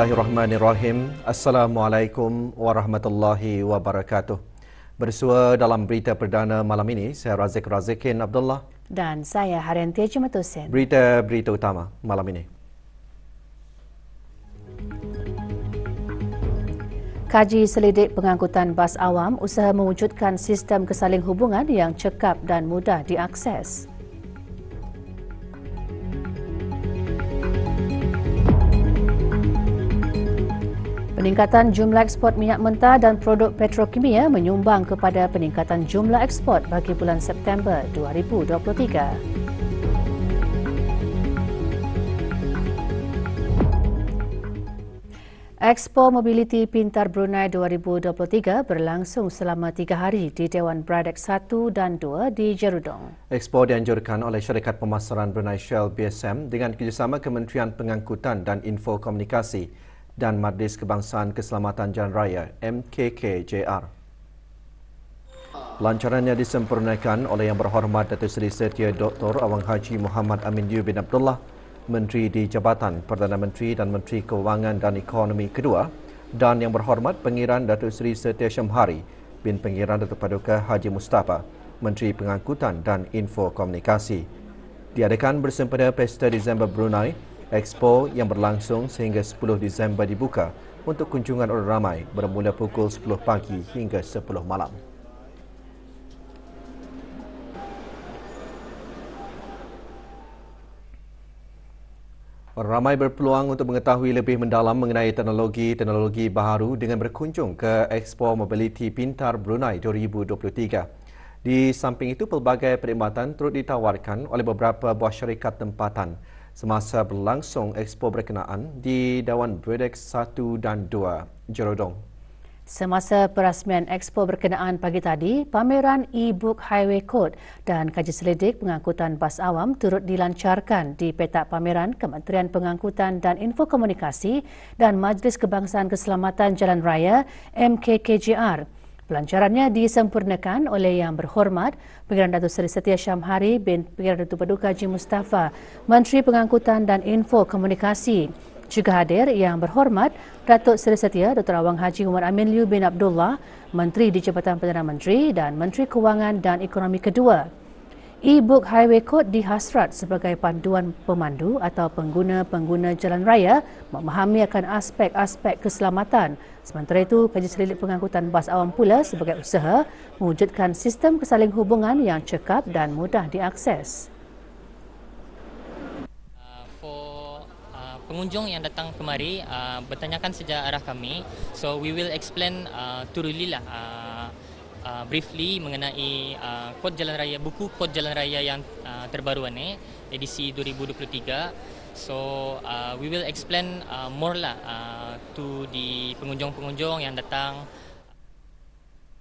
Bismillahirrahmanirrahim. Assalamualaikum warahmatullahi wabarakatuh. Bersua dalam berita perdana malam ini, saya Razik Razikin Abdullah. Dan saya Haryanti Jumatusin. Berita-berita utama malam ini. Kaji selidik pengangkutan bas awam usaha mewujudkan sistem kesaling hubungan yang cekap dan mudah diakses. Terima Peningkatan jumlah ekspor minyak mentah dan produk petrokimia menyumbang kepada peningkatan jumlah ekspor bagi bulan September 2023. Expo Mobility Pintar Brunei 2023 berlangsung selama tiga hari di Dewan Bradex 1 dan 2 di Jerudong. Expo dianjurkan oleh syarikat pemasaran Brunei Shell BSM dengan kerjasama Kementerian Pengangkutan dan Info Komunikasi dan Majlis Kebangsaan Keselamatan Jalan Raya MKKJR. Pelancarannya disempurnakan oleh Yang Berhormat Datuk Seri Setia Dr. Awang Haji Muhammad Amin Diu bin Abdullah, Menteri di Jabatan Perdana Menteri dan Menteri Kewangan dan Ekonomi Kedua dan Yang Berhormat Pengiran Datuk Seri Setia Syamhari bin Pengiran Datuk Paduka Haji Mustafa, Menteri Pengangkutan dan Info Komunikasi. Diadakan bersempena Pesta Disember Brunei Expo yang berlangsung sehingga 10 Disember dibuka untuk kunjungan orang ramai bermula pukul 10 pagi hingga 10 malam. Ramai berpeluang untuk mengetahui lebih mendalam mengenai teknologi-teknologi baru dengan berkunjung ke Expo Mobility Pintar Brunei 2023. Di samping itu, pelbagai perkhidmatan turut ditawarkan oleh beberapa buah syarikat tempatan semasa berlangsung Expo Berkenaan di Dewan Bredex 1 dan 2, Jerodong. Semasa perasmian Expo Berkenaan pagi tadi, pameran e-book Highway Code dan kaji selidik pengangkutan bas awam turut dilancarkan di petak pameran Kementerian Pengangkutan dan Infokomunikasi dan Majlis Kebangsaan Keselamatan Jalan Raya MKKJR. Pelancarannya disempurnakan oleh Yang Berhormat Pengiran Datuk Seri Setia Syamhari bin Pengiran Datuk Paduka Haji Mustafa, Menteri Pengangkutan dan Info Komunikasi. Juga hadir Yang Berhormat Datuk Seri Setia Dr. Awang Haji Umar Amin Liu bin Abdullah, Menteri di Jabatan Perdana Menteri dan Menteri Kewangan dan Ekonomi Kedua. E-book Highway Code dihasrat sebagai panduan pemandu atau pengguna-pengguna jalan raya memahami akan aspek-aspek keselamatan Sementara itu, kerja selilit pengangkutan bas awam pula sebagai usaha mewujudkan sistem kesaling hubungan yang cekap dan mudah diakses. Ah, ah, pengunjung yang datang kemari uh, bertanyakan sejak arah kami, so we will explain uh, thoroughly lah, uh, uh, briefly mengenai uh, kod jalan raya buku kod jalan raya yang uh, terbaru ini edisi 2023. So uh, we will explain uh, more lah uh, to the pengunjung-pengunjung yang datang.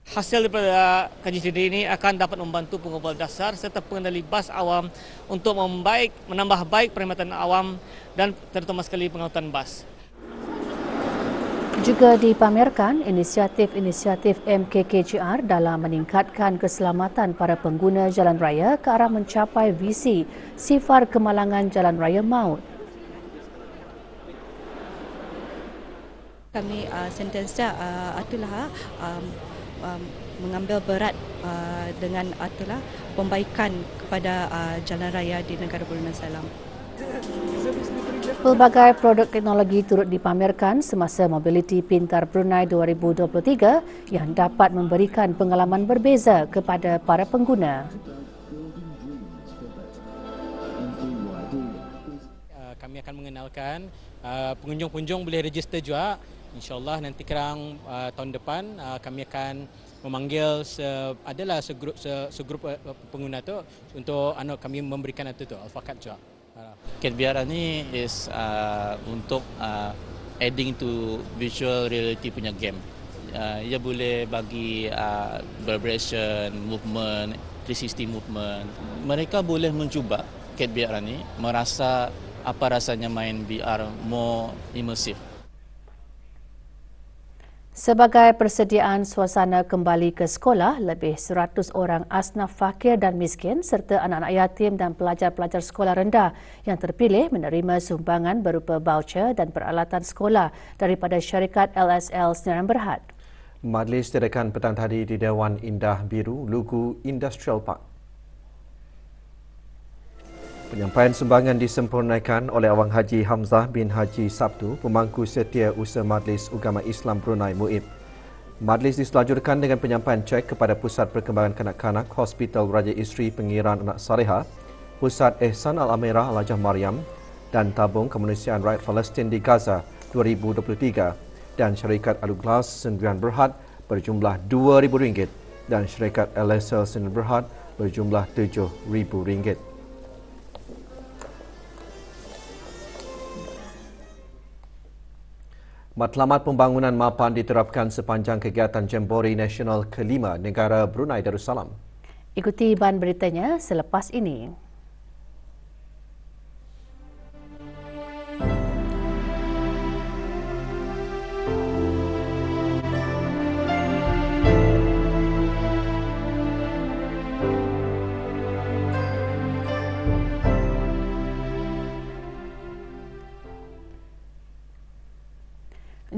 Hasil daripada uh, kaji sendiri ini akan dapat membantu pengubah dasar serta pengendali bas awam untuk membaik, menambah baik perkhidmatan awam dan terutama sekali pengangkutan bas. Juga dipamerkan inisiatif-inisiatif MKKJR dalam meningkatkan keselamatan para pengguna jalan raya ke arah mencapai visi sifar kemalangan jalan raya maut. Kami uh, sentensia uh, atulah um, um, mengambil berat uh, dengan atulah pembaikan kepada uh, jalan raya di negara Brunei Salam. Pelbagai produk teknologi turut dipamerkan semasa Mobility Pintar Brunei 2023 yang dapat memberikan pengalaman berbeza kepada para pengguna. Eh, kami akan mengenalkan eh, pengunjung-pengunjung boleh register juga. InsyaAllah nanti kerang eh, tahun depan kami akan memanggil se, adalah segrup, se, segrup pengguna tu untuk kami memberikan itu tu, alfakat juga. Ketbiara ini is uh, untuk uh, adding to virtual reality punya game. Uh, ia boleh bagi uh, vibration, movement, 360 movement. Mereka boleh mencuba ketbiara ini, merasa apa rasanya main VR more immersive. Sebagai persediaan suasana kembali ke sekolah, lebih 100 orang asnaf fakir dan miskin serta anak-anak yatim dan pelajar-pelajar sekolah rendah yang terpilih menerima sumbangan berupa baucer dan peralatan sekolah daripada syarikat LSL Senaran Berhad. Majlis diadakan petang tadi di Dewan Indah Biru, Lugu Industrial Park. Penyampaian sumbangan disempurnakan oleh Awang Haji Hamzah bin Haji Sabtu, pemangku setia Usaha Majlis Ugama Islam Brunei Muib. Majlis diselajurkan dengan penyampaian cek kepada Pusat Perkembangan Kanak-Kanak Hospital Raja Isteri Pengiran Anak Saleha, Pusat Ehsan Al-Amirah Al-Ajah Maryam dan Tabung Kemanusiaan Rakyat Palestin di Gaza 2023 dan Syarikat Aluglas Sendirian Berhad berjumlah RM2,000 dan Syarikat LSL Sendirian Berhad berjumlah RM7,000. Matlamat pembangunan mapan diterapkan sepanjang kegiatan Jembori Nasional kelima negara Brunei Darussalam. Ikuti bahan beritanya selepas ini.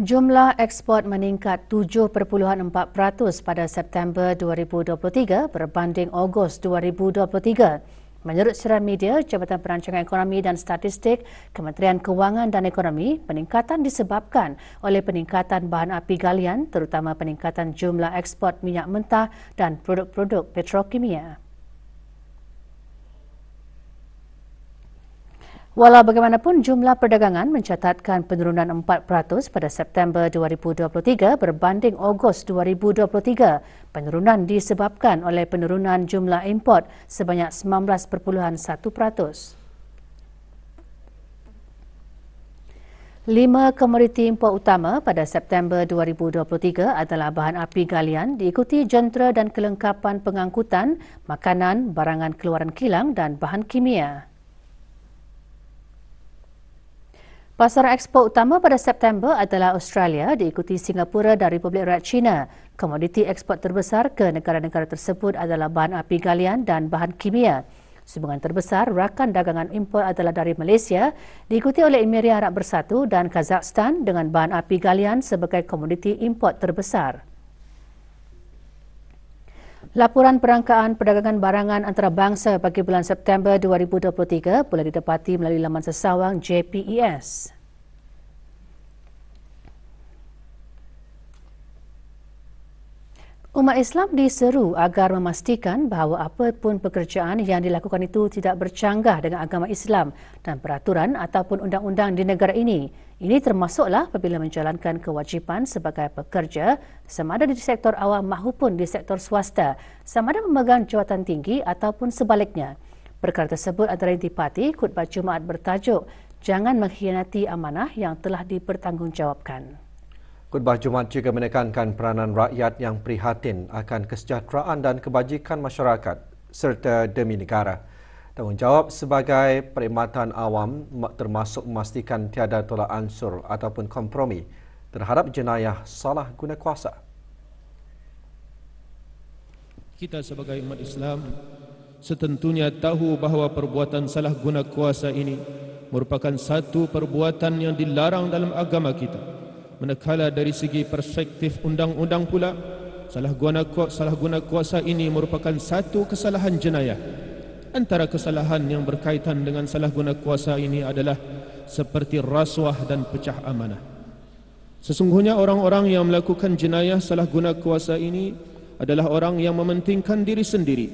Jumlah ekspor meningkat 7.4% pada September 2023 berbanding Ogos 2023. Menurut siaran media, Jabatan Perancangan Ekonomi dan Statistik Kementerian Kewangan dan Ekonomi, peningkatan disebabkan oleh peningkatan bahan api galian terutama peningkatan jumlah ekspor minyak mentah dan produk-produk petrokimia. Walau bagaimanapun jumlah perdagangan mencatatkan penurunan 4% pada September 2023 berbanding Ogos 2023, penurunan disebabkan oleh penurunan jumlah import sebanyak 19.1%. Lima komoditi import utama pada September 2023 adalah bahan api galian diikuti jentera dan kelengkapan pengangkutan, makanan, barangan keluaran kilang dan bahan kimia. Pasar ekspor utama pada September adalah Australia diikuti Singapura dan Republik Rakyat China. Komoditi ekspor terbesar ke negara-negara tersebut adalah bahan api galian dan bahan kimia. Sumbangan terbesar rakan dagangan impor adalah dari Malaysia, diikuti oleh Emiria Arab Bersatu dan Kazakhstan dengan bahan api galian sebagai komoditi impor terbesar. Laporan perangkaan perdagangan barangan antarabangsa bagi bulan September 2023 boleh didapati melalui laman sesawang JPES. Umat Islam diseru agar memastikan bahawa apapun pekerjaan yang dilakukan itu tidak bercanggah dengan agama Islam dan peraturan ataupun undang-undang di negara ini. Ini termasuklah apabila menjalankan kewajipan sebagai pekerja sama ada di sektor awam maupun di sektor swasta, sama ada memegang jawatan tinggi ataupun sebaliknya. Perkara tersebut antara intipati dipati khutbah Jumaat bertajuk Jangan mengkhianati amanah yang telah dipertanggungjawabkan. Kutbah Jumat juga menekankan peranan rakyat yang prihatin akan kesejahteraan dan kebajikan masyarakat serta demi negara. Tanggungjawab sebagai perkhidmatan awam termasuk memastikan tiada tolak ansur ataupun kompromi terhadap jenayah salah guna kuasa. Kita sebagai umat Islam setentunya tahu bahawa perbuatan salah guna kuasa ini merupakan satu perbuatan yang dilarang dalam agama kita manakala dari segi perspektif undang-undang pula salah guna kuasa salah guna kuasa ini merupakan satu kesalahan jenayah antara kesalahan yang berkaitan dengan salah guna kuasa ini adalah seperti rasuah dan pecah amanah sesungguhnya orang-orang yang melakukan jenayah salah guna kuasa ini adalah orang yang mementingkan diri sendiri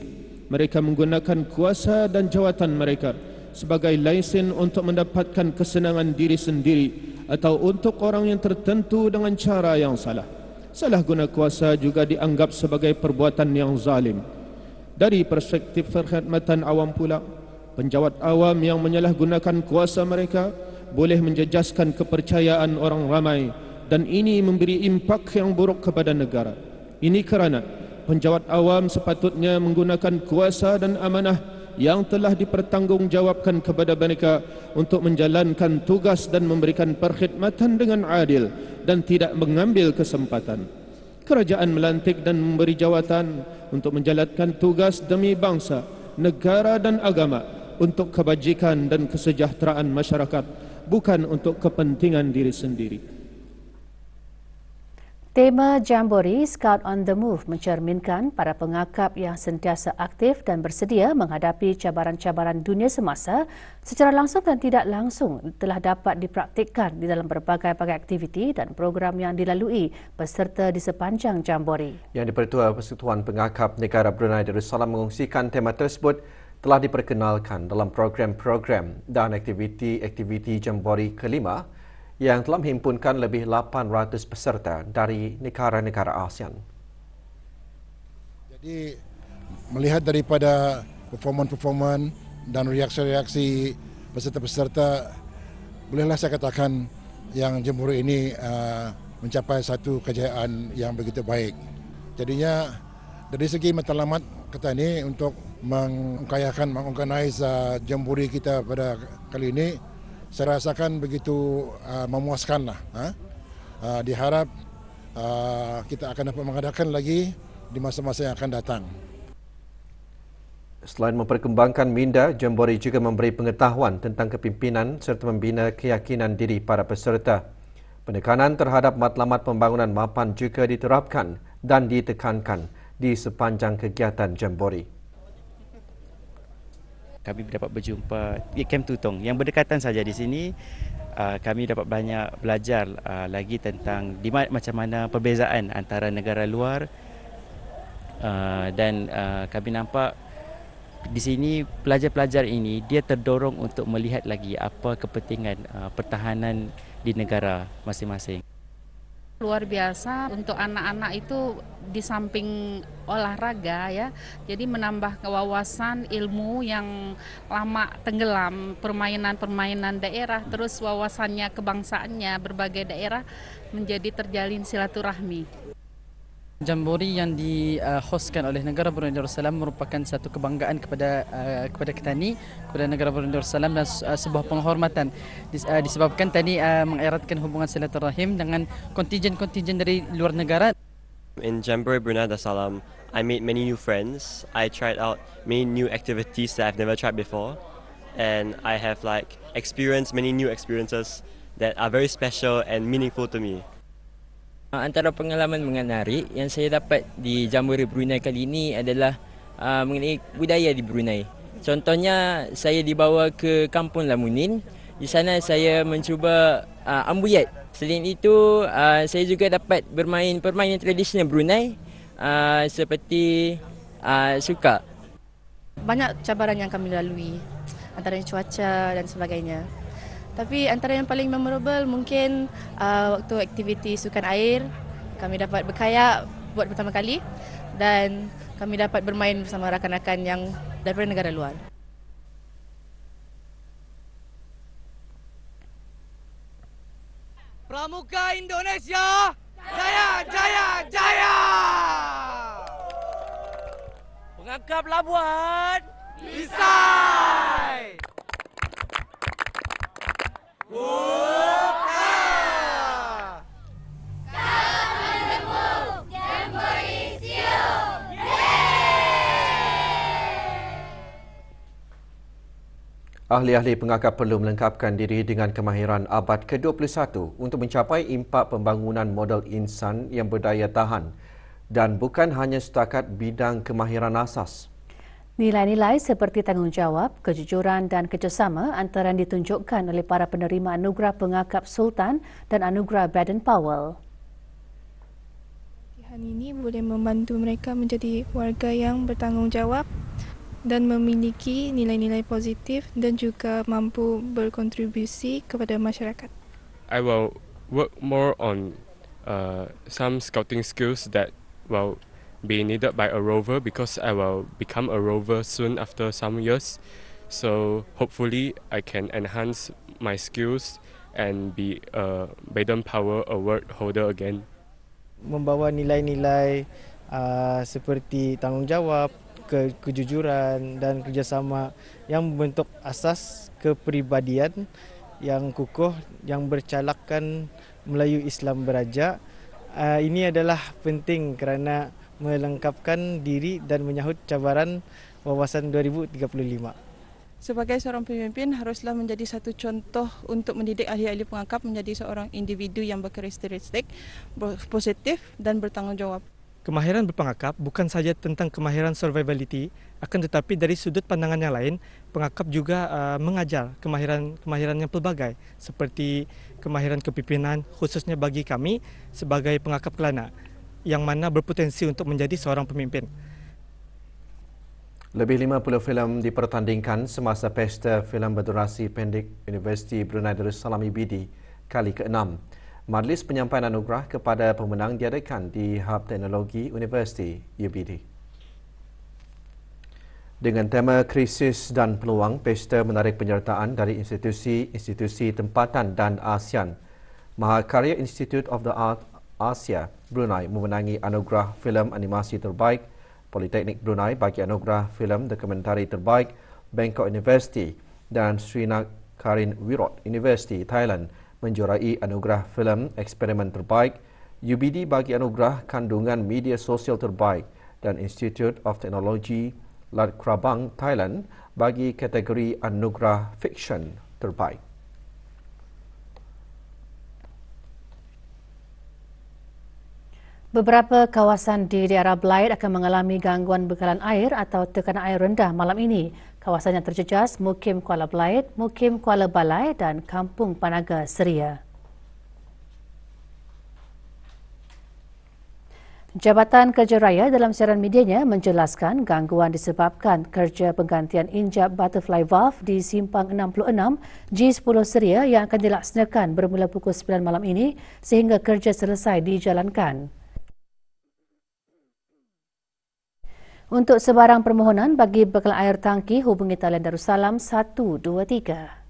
mereka menggunakan kuasa dan jawatan mereka sebagai lesen untuk mendapatkan kesenangan diri sendiri atau untuk orang yang tertentu dengan cara yang salah. Salah guna kuasa juga dianggap sebagai perbuatan yang zalim. Dari perspektif perkhidmatan awam pula, penjawat awam yang menyalahgunakan kuasa mereka boleh menjejaskan kepercayaan orang ramai dan ini memberi impak yang buruk kepada negara. Ini kerana penjawat awam sepatutnya menggunakan kuasa dan amanah yang telah dipertanggungjawabkan kepada mereka untuk menjalankan tugas dan memberikan perkhidmatan dengan adil dan tidak mengambil kesempatan. Kerajaan melantik dan memberi jawatan untuk menjalankan tugas demi bangsa, negara dan agama untuk kebajikan dan kesejahteraan masyarakat bukan untuk kepentingan diri sendiri. Tema Jambori Scout on the Move mencerminkan para pengakap yang sentiasa aktif dan bersedia menghadapi cabaran-cabaran dunia semasa secara langsung dan tidak langsung telah dapat dipraktikkan di dalam berbagai-bagai aktiviti dan program yang dilalui peserta di sepanjang Jambori. Yang dipertua Persekutuan Pengakap Negara Brunei Darussalam mengungsikan tema tersebut telah diperkenalkan dalam program-program dan aktiviti-aktiviti Jambori kelima yang telah menghimpunkan lebih 800 peserta dari negara-negara ASEAN. Jadi melihat daripada performan-performan dan reaksi-reaksi peserta-peserta, bolehlah saya katakan yang jemur ini uh, mencapai satu kejayaan yang begitu baik. Jadinya dari segi matlamat kita ini untuk mengkayakan, mengorganisa uh, jemburi kita pada kali ini, saya rasakan begitu uh, ah, memuaskan lah. Uh, ha? ah, diharap uh, kita akan dapat mengadakan lagi di masa-masa yang akan datang. Selain memperkembangkan minda, Jambore juga memberi pengetahuan tentang kepimpinan serta membina keyakinan diri para peserta. Penekanan terhadap matlamat pembangunan mapan juga diterapkan dan ditekankan di sepanjang kegiatan Jambore kami dapat berjumpa di ya, Camp Tutong yang berdekatan saja di sini uh, kami dapat banyak belajar uh, lagi tentang di ma- macam mana perbezaan antara negara luar uh, dan kami nampak di sini pelajar-pelajar ini dia terdorong untuk melihat lagi apa kepentingan pertahanan di negara masing-masing. Luar biasa untuk anak-anak itu di samping olahraga ya, jadi menambah wawasan ilmu yang lama tenggelam permainan-permainan daerah, terus wawasannya kebangsaannya berbagai daerah menjadi terjalin silaturahmi. Jambori yang dihoskan uh, oleh Negara Brunei Darussalam merupakan satu kebanggaan kepada uh, kepada ketani kepada Negara Brunei Darussalam dan uh, sebuah penghormatan disebabkan tani mengeratkan hubungan silaturahim dengan kontingen-kontingen dari luar negara. In Jambore Brunei Darussalam, I made many new friends. I tried out many new activities that I've never tried before and I have like experienced many new experiences that are very special and meaningful to me. Ah, antara pengalaman mengenari yang saya dapat di Jambore Brunei kali ini adalah ah, mengenai budaya di Brunei. Contohnya saya dibawa ke kampung Lamunin. Di sana saya mencuba uh, ambuyat. Selain itu saya juga dapat bermain permainan tradisional Brunei seperti suka. Banyak cabaran yang kami lalui antara cuaca dan sebagainya. Tapi antara yang paling memorable mungkin uh, waktu aktiviti sukan air. Kami dapat berkayak buat pertama kali dan kami dapat bermain bersama rakan-rakan yang daripada negara luar. Pramuka Indonesia, jaya, jaya, jaya! Pengangkap Labuan, bisa! Ahli-ahli pengakap perlu melengkapkan diri dengan kemahiran abad ke-21 untuk mencapai impak pembangunan model insan yang berdaya tahan dan bukan hanya setakat bidang kemahiran asas. Nilai-nilai seperti tanggungjawab, kejujuran dan kerjasama antara yang ditunjukkan oleh para penerima anugerah pengakap Sultan dan anugerah Baden Powell. Pilihan ini boleh membantu mereka menjadi warga yang bertanggungjawab dan memiliki nilai-nilai positif dan juga mampu berkontribusi kepada masyarakat. I will work more on uh, some scouting skills that well be needed by a rover because I will become a rover soon after some years. So hopefully I can enhance my skills and be a Baden Power Award holder again. Membawa nilai-nilai uh, seperti tanggungjawab, ke kejujuran dan kerjasama yang membentuk asas kepribadian yang kukuh yang bercalakkan Melayu Islam Beraja. Uh, ini adalah penting kerana melengkapkan diri dan menyahut cabaran wawasan 2035. Sebagai seorang pemimpin haruslah menjadi satu contoh untuk mendidik ahli-ahli pengangkap menjadi seorang individu yang berkarakteristik positif dan bertanggungjawab. Kemahiran berpengakap bukan saja tentang kemahiran survivability, akan tetapi dari sudut pandangan yang lain, pengakap juga uh, mengajar kemahiran-kemahiran yang pelbagai, seperti kemahiran kepimpinan khususnya bagi kami sebagai pengakap kelana yang mana berpotensi untuk menjadi seorang pemimpin. Lebih 50 filem dipertandingkan semasa pesta filem berdurasi pendek Universiti Brunei Darussalam IBD kali ke-6. Majlis penyampaian anugerah kepada pemenang diadakan di Hub Teknologi Universiti UBD. Dengan tema krisis dan peluang, pesta menarik penyertaan dari institusi-institusi tempatan dan ASEAN. Mahakarya Institute of the Art Asia Brunei memenangi anugerah filem animasi terbaik, Politeknik Brunei bagi anugerah filem dokumentari terbaik, Bangkok University dan Srinakarin Wirot University Thailand menjurai anugerah filem eksperimen terbaik, UBD bagi anugerah kandungan media sosial terbaik dan Institute of Technology Lat Krabang Thailand bagi kategori anugerah fiksyen terbaik. Beberapa kawasan di daerah Blight akan mengalami gangguan bekalan air atau tekanan air rendah malam ini. Kawasan yang terjejas Mukim Kuala Blight, Mukim Kuala Balai dan Kampung Panaga Seria. Jabatan Kerja Raya dalam siaran medianya menjelaskan gangguan disebabkan kerja penggantian injap butterfly valve di simpang 66 G10 Seria yang akan dilaksanakan bermula pukul 9 malam ini sehingga kerja selesai dijalankan. Untuk sebarang permohonan bagi bekalan air tangki, hubungi talian Darussalam 123.